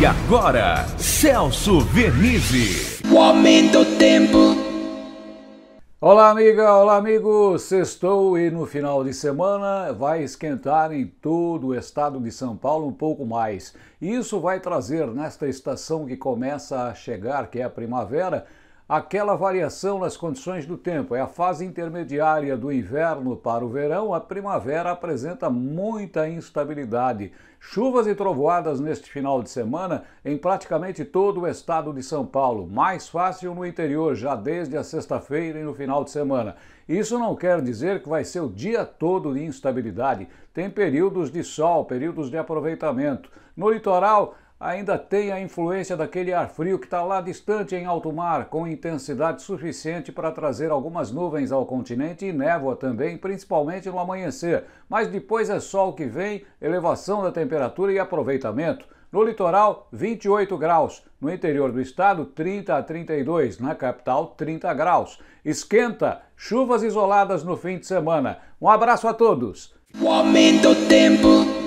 E agora, Celso Vernizzi. O aumento do tempo. Olá, amiga, olá, amigo. Sextou e no final de semana vai esquentar em todo o estado de São Paulo um pouco mais. Isso vai trazer nesta estação que começa a chegar, que é a primavera, aquela variação nas condições do tempo. É a fase intermediária do inverno para o verão, a primavera apresenta muita instabilidade. Chuvas e trovoadas neste final de semana em praticamente todo o estado de São Paulo, mais fácil no interior, já desde a sexta-feira e no final de semana. Isso não quer dizer que vai ser o dia todo de instabilidade. Tem períodos de sol, períodos de aproveitamento. No litoral, ainda tem a influência daquele ar frio que está lá distante em alto mar, com intensidade suficiente para trazer algumas nuvens ao continente e névoa também, principalmente no amanhecer. Mas depois é sol que vem, elevação da temperatura e aproveitamento. No litoral, 28 graus. No interior do estado, 30 a 32. Na capital, 30 graus. Esquenta, chuvas isoladas no fim de semana. Um abraço a todos. O aumento do tempo.